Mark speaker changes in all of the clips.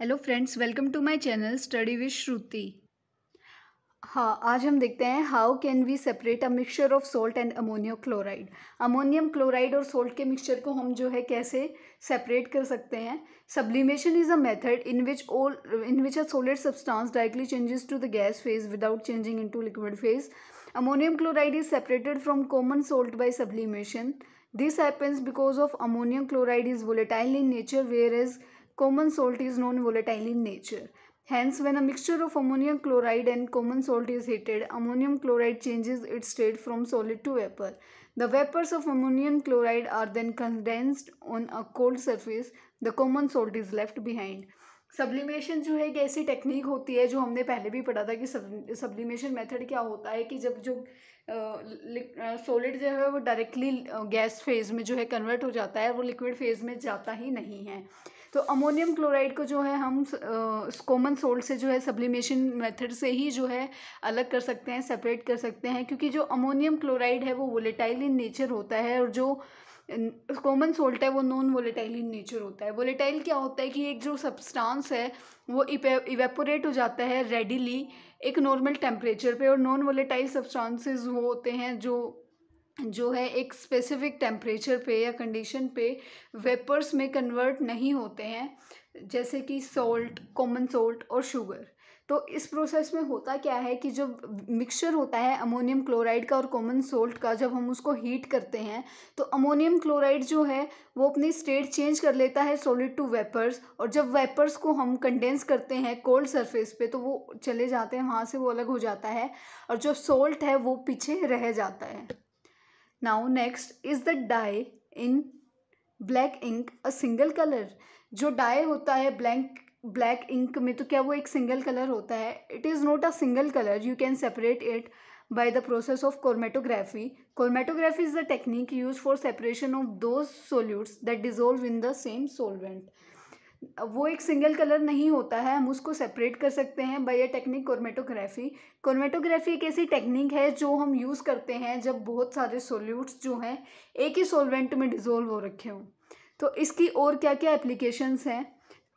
Speaker 1: Hello friends welcome to my channel study with Shruti हाँ आज हम देखते हैं how can we separate a mixture of salt and ammonium chloride ammonium chloride और salt के mixture को हम जो है कैसे सेपरेट कर सकते हैं sublimation is a method in which all in which a solid substance directly changes to the gas phase without changing in liquid phase ammonium chloride is separated from common salt by sublimation this happens because of ammonium chloride is volatile in nature where is Common salt is non-volatile in nature. Hence, when a mixture of ammonium chloride and common salt is heated, ammonium chloride changes its state from solid to vapor. The vapors of ammonium chloride are then condensed on a cold surface. The common salt is left behind. Sublimation जो है एक ऐसी technique होती है जो हमने पहले भी पढ़ा था कि सब सब्लिमेशन मेथड क्या होता है कि जब जो सॉलिड जो है वो डायरेक्टली गैस फेज में जो है कन्वर्ट हो जाता है वो लिक्विड फेज में जाता ही नहीं है तो अमोनियम क्लोराइड को जो है हम कॉमन सोल्ट से जो है सब्लिमेशन मेथड से ही जो है अलग कर सकते हैं सेपरेट कर सकते हैं क्योंकि जो अमोनियम क्लोराइड है वो वोलेटाइल इन नेचर होता है और जो कॉमन सोल्ट है वो नॉन वोलेटाइल इन नेचर होता है वोलेटाइल क्या होता है कि एक जो सब्सटेंस है वो इवेपोरेट हो जाता है रेडीली एक नॉर्मल टेम्परेचर पे और नॉन वोलेटाइल सब्सटेंसेस वो होते हैं जो जो है एक स्पेसिफिक टेम्परेचर पे या कंडीशन पे वेपर्स में कन्वर्ट नहीं होते हैं जैसे कि सॉल्ट कॉमन सॉल्ट और शुगर तो इस प्रोसेस में होता क्या है कि जो मिक्सचर होता है अमोनियम क्लोराइड का और कॉमन सोल्ट का जब हम उसको हीट करते हैं तो अमोनियम क्लोराइड जो है वो अपनी स्टेट चेंज कर लेता है सॉलिड टू वेपर्स और जब वेपर्स को हम कंडेंस करते हैं कोल्ड सरफेस पे तो वो चले जाते हैं वहाँ से वो अलग हो जाता है और जो सोल्ट है वो पीछे रह जाता है now next is the dye in black ink a single colour जो डाई होता है ब्लैंक ब्लैक इंक में तो क्या वो एक सिंगल कलर होता है it is not a single colour you can separate it by the process of chromatography chromatography is the technique use for separation of दो solutes that dissolve in the same solvent वो एक single colour नहीं होता है हम उसको separate कर सकते हैं बाय ए टेक्निक कॉर्मेटोग्राफी कॉर्मेटोग्राफी एक ऐसी टेक्निक है जो हम यूज़ करते हैं जब बहुत सारे सोल्यूट्स जो हैं एक ही सोलवेंट में डिज़ोल्व हो रखे हों तो इसकी और क्या क्या एप्लीकेशंस हैं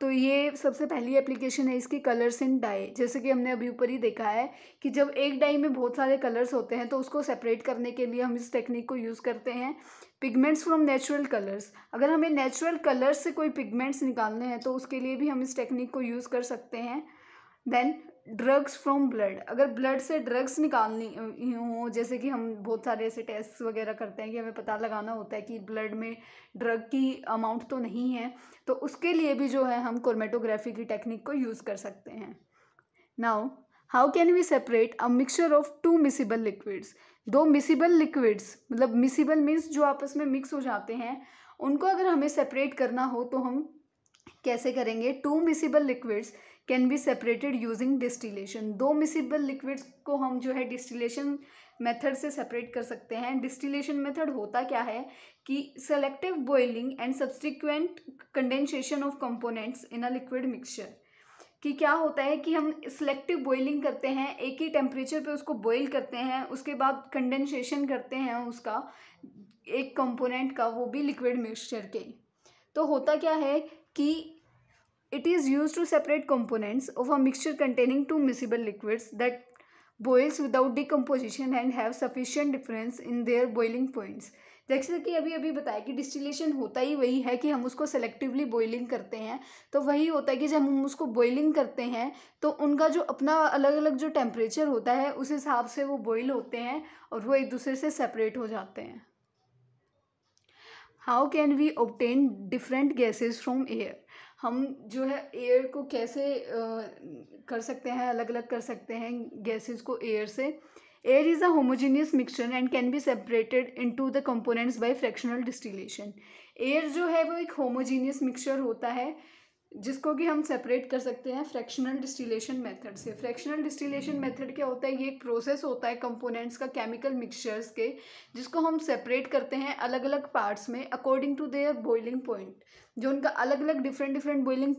Speaker 1: तो ये सबसे पहली एप्लीकेशन है इसकी कलर्स इन डाई जैसे कि हमने अभी ऊपर ही देखा है कि जब एक डाई में बहुत सारे कलर्स होते हैं तो उसको सेपरेट करने के लिए हम इस टेक्निक को यूज़ करते हैं पिगमेंट्स फ्रॉम नेचुरल कलर्स अगर हमें नेचुरल कलर्स से कोई पिगमेंट्स निकालने हैं तो उसके लिए भी हम इस टेक्निक को यूज़ कर सकते हैं देन ड्रग्स फ्रॉम ब्लड अगर ब्लड से ड्रग्स निकालनी हो जैसे कि हम बहुत सारे ऐसे टेस्ट वगैरह करते हैं कि हमें पता लगाना होता है कि ब्लड में ड्रग की अमाउंट तो नहीं है तो उसके लिए भी जो है हम कॉर्मेटोग्राफी की टेक्निक को यूज़ कर सकते हैं now how can we separate a mixture of two miscible liquids दो मिसिबल लिक्विड्स मतलब मिसिबल मीन्स जो आपस में मिक्स हो जाते हैं उनको अगर हमें सेपरेट करना हो तो हम कैसे करेंगे two miscible liquids can be separated using distillation दो मिसिबल लिक्विड्स को हम जो है डिस्टिलेशन मेथड से सेपरेट कर सकते हैं डिस्टिलेशन मेथड होता क्या है कि selective boiling and subsequent condensation of components in a liquid mixture कि क्या होता है कि हम सेलेक्टिव बॉइलिंग करते हैं एक ही टेम्परेचर पे उसको बॉइल करते हैं उसके बाद कंडेंसेशन करते हैं उसका एक कंपोनेंट का वो भी लिक्विड मिक्सचर के तो होता क्या है कि It is used to separate components of a mixture containing two miscible liquids that boils without decomposition and have sufficient difference in their boiling points. जैसे कि अभी अभी बताया कि डिस्टिलेशन होता ही वही है कि हम उसको सेलेक्टिवली बॉइलिंग करते हैं तो वही होता है कि जब हम उसको बॉइलिंग करते हैं तो उनका जो अपना अलग अलग जो टेम्परेचर होता है उस हिसाब से वो बॉयल होते हैं और वो एक दूसरे से सेपरेट हो जाते हैं how can we obtain different gases from air हम जो है एयर को कैसे कर सकते हैं अलग अलग कर सकते हैं गैसेस को एयर से air is a homogeneous mixture and can be separated into the components by fractional distillation air जो है वो एक होमोजीनियस मिक्सचर होता है जिसको कि हम सेपरेट कर सकते हैं फ्रैक्शनल डिस्टिलेशन मेथड से फ्रैक्शनल डिस्टिलेशन मेथड क्या होता है ये एक प्रोसेस होता है कंपोनेंट्स का केमिकल मिक्सचर्स के जिसको हम सेपरेट करते हैं अलग अलग पार्ट्स में according to their boiling point जो उनका अलग अलग डिफरेंट डिफरेंट बॉइलिंग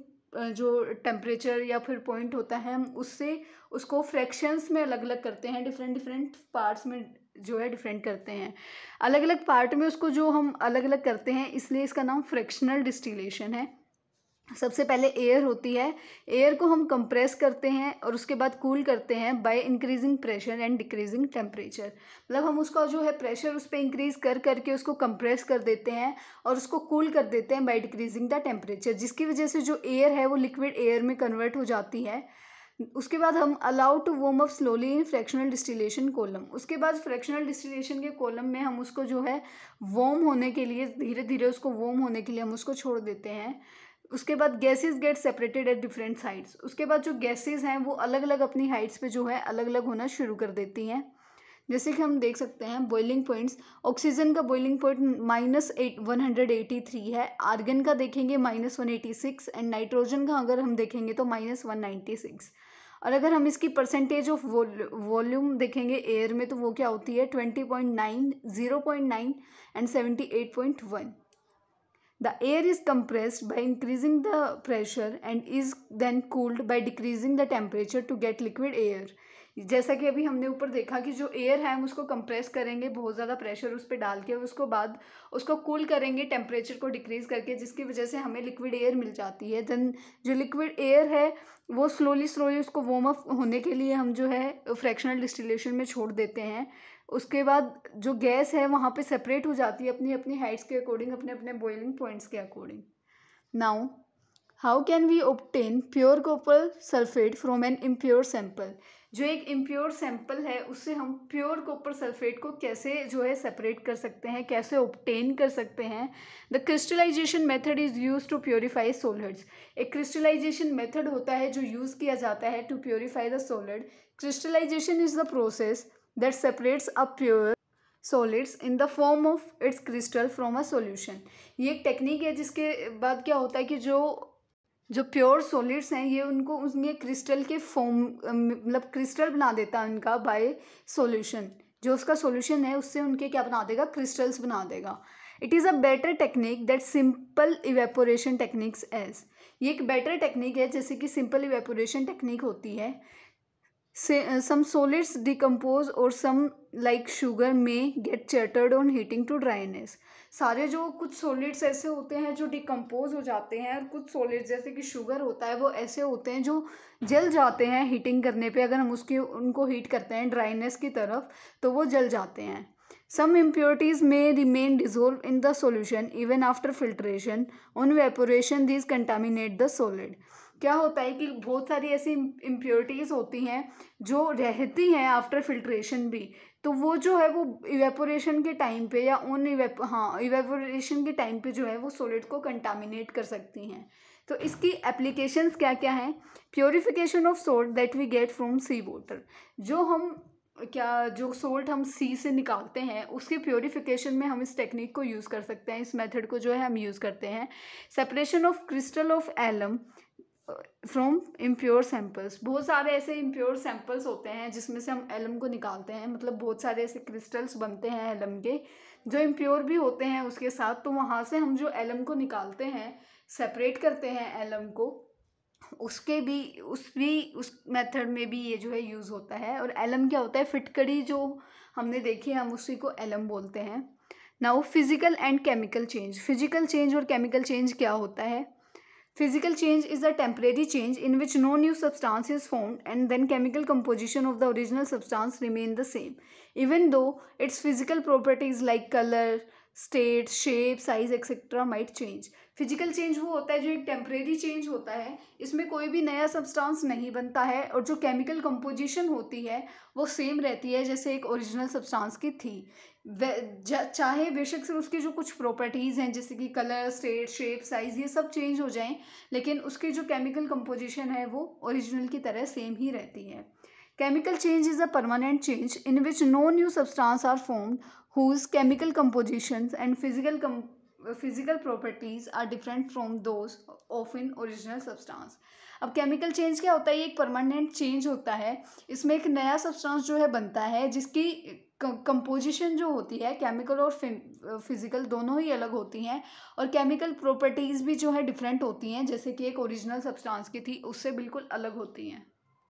Speaker 1: जो टेम्परेचर या फिर पॉइंट होता है हम उससे उसको फ्रैक्शंस में अलग अलग करते हैं डिफरेंट डिफरेंट पार्ट्स में जो है डिफरेंट करते हैं अलग अलग पार्ट में उसको जो हम अलग अलग करते हैं इसलिए इसका नाम फ्रैक्शनल डिस्टिलेशन है सबसे पहले एयर होती है एयर को हम कंप्रेस करते हैं और उसके बाद कूल करते हैं by increasing pressure and decreasing temperature मतलब हम उसका जो है प्रेशर उस पर इंक्रीज़ कर करके उसको कंप्रेस कर देते हैं और उसको कूल cool कर देते हैं बाय डिक्रीजिंग द टेम्परेचर जिसकी वजह से जो एयर है वो लिक्विड एयर में कन्वर्ट हो जाती है उसके बाद हम allow to warm up slowly in fractional distillation column उसके बाद फ्रैक्शनल डिस्टिलेशन के कॉलम में हम उसको जो है वॉर्म होने के लिए धीरे धीरे उसको वॉर्म होने के लिए हम उसको छोड़ देते हैं उसके बाद gases get separated at different heights उसके बाद जो गैसेस हैं वो अलग अलग अपनी हाइट्स पे जो है अलग अलग होना शुरू कर देती हैं जैसे कि हम देख सकते हैं बॉइलिंग पॉइंट्स ऑक्सीजन का boiling point minus eight one hundred eighty three है आर्गन का देखेंगे minus one eighty six and nitrogen का अगर हम देखेंगे तो माइनस वन नाइन्टी सिक्स और अगर हम इसकी परसेंटेज ऑफ वॉल्यूम देखेंगे एयर में तो वो क्या होती है twenty point nine zero point nine and seventy eight point one The air is compressed by increasing the pressure and is then cooled by decreasing the temperature to get liquid air. जैसा कि अभी हमने ऊपर देखा कि जो air है हम उसको कंप्रेस करेंगे बहुत ज़्यादा प्रेशर उस पर डाल के उसको बाद उसको कूल करेंगे टेम्परेचर को डिक्रीज़ करके जिसकी वजह से हमें लिक्विड एयर मिल जाती है देन जो लिक्विड एयर है वो स्लोली स्लोली उसको वार्म अप होने के लिए हम जो है फ्रैक्शनल डिस्टिलेशन में छोड़ देते हैं उसके बाद जो गैस है वहाँ पे सेपरेट हो जाती है अपनी अपनी हाइट्स के अकॉर्डिंग अपने अपने बॉइलिंग पॉइंट्स के according now how can we obtain pure copper sulphate from an impure sample जो एक इम्प्योर सैम्पल है उससे हम प्योर कॉपर सल्फेट को कैसे जो है सेपरेट कर सकते हैं कैसे ऑप्टेन कर सकते हैं the crystallisation method is use to purify solids एक क्रिस्टलाइजेशन मेथड होता है जो यूज़ किया जाता है to purify the solid crystallisation is the process that separates a pure solids in the form of its crystal from a solution ये एक technique है जिसके बाद क्या होता है कि जो जो प्योर सॉलिड्स हैं ये उनको उनके क्रिस्टल के फॉर्म मतलब क्रिस्टल बना देता है उनका बाय सॉल्यूशन जो उसका सॉल्यूशन है उससे उनके क्या बना देगा क्रिस्टल्स बना देगा it is a better technique that simple evaporation techniques as ये एक बेटर टेक्निक है जैसे कि सिंपल इवेपोरेशन टेक्निक होती है सम सोलिड्स डिकम्पोज और some like sugar may get charred on heating to dryness सारे जो कुछ सोलिड्स ऐसे होते हैं जो डिकम्पोज हो जाते हैं और कुछ सोलिड्स जैसे कि शुगर होता है वो ऐसे होते हैं जो जल जाते हैं हीटिंग करने पे अगर हम उसकी उनको हीट करते हैं ड्राइनेस की तरफ तो वो जल जाते हैं some impurities may remain dissolve in the solution even after filtration on evaporation this contaminate the solid क्या होता है कि बहुत सारी ऐसी इम्प्योरिटीज़ होती हैं जो रहती हैं आफ्टर फिल्ट्रेशन भी तो वो जो है वो इवेपोरेशन के टाइम पे या उन इवेप हाँ इवेपोरेशन के टाइम पे जो है वो सॉलिड को कंटामिनेट कर सकती हैं तो इसकी एप्लीकेशंस क्या क्या हैं purification of salt that we get from sea water जो हम क्या जो सोल्ट हम सी से निकालते हैं उसके प्योरीफिकेशन में हम इस टेक्निक को यूज़ कर सकते हैं इस मेथड को जो है हम यूज़ करते हैं separation of crystal of alum from impure samples बहुत सारे ऐसे इम्प्योर सैम्पल्स होते हैं जिसमें से हम एलम को निकालते हैं मतलब बहुत सारे ऐसे क्रिस्टल्स बनते हैं एलम के जो इम्प्योर भी होते हैं उसके साथ तो वहाँ से हम जो एलम को निकालते हैं सेपरेट करते हैं एलम को उसके भी उस भी उस मेथड में भी ये जो है यूज़ होता है और एलम क्या होता है फिटकड़ी जो हमने देखी है हम उसी को एलम बोलते हैं now physical and chemical change physical change और केमिकल चेंज क्या होता है Physical change is a temporary change in which no new substance is formed and then chemical composition of the original substance remain the same. Even though its physical properties like color, state shape size etcetera might change physical change वो होता है जो एक temporary change होता है इसमें कोई भी नया सब्सटेंस नहीं बनता है और जो केमिकल कंपोजिशन होती है वो सेम रहती है जैसे एक ओरिजिनल सब्सटेंस की थी चाहे बेशक से उसके जो कुछ प्रॉपर्टीज़ हैं जैसे कि कलर स्टेट शेप साइज ये सब चेंज हो जाएं लेकिन उसके जो केमिकल कंपोजिशन है वो ओरिजिनल की तरह सेम ही रहती है chemical change is a permanent change in which no new substance are formed whose chemical composition and physical physical properties are different from those of in original substance अब chemical change क्या होता है ये एक permanent change होता है इसमें एक नया सब्सटेंस जो है बनता है जिसकी कंपोजिशन जो होती है केमिकल और फिजिकल दोनों ही अलग होती हैं और केमिकल प्रॉपर्टीज़ भी जो है डिफरेंट होती हैं जैसे कि एक ओरिजिनल सब्सटेंस की थी उससे बिल्कुल अलग होती हैं